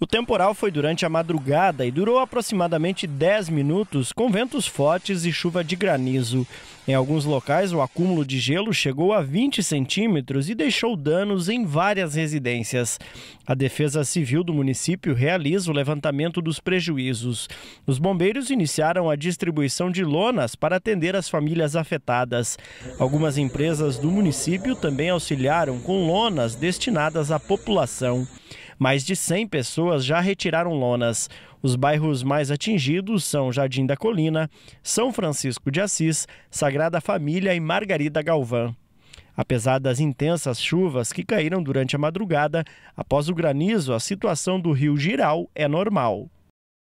O temporal foi durante a madrugada e durou aproximadamente 10 minutos, com ventos fortes e chuva de granizo. Em alguns locais, o acúmulo de gelo chegou a 20 centímetros e deixou danos em várias residências. A Defesa Civil do município realiza o levantamento dos prejuízos. Os bombeiros iniciaram a distribuição de lonas para atender as famílias afetadas. Algumas empresas do município também auxiliaram com lonas destinadas à população. Mais de 100 pessoas já retiraram lonas. Os bairros mais atingidos são Jardim da Colina, São Francisco de Assis, Sagrada Família e Margarida Galvão. Apesar das intensas chuvas que caíram durante a madrugada, após o granizo, a situação do rio Giral é normal.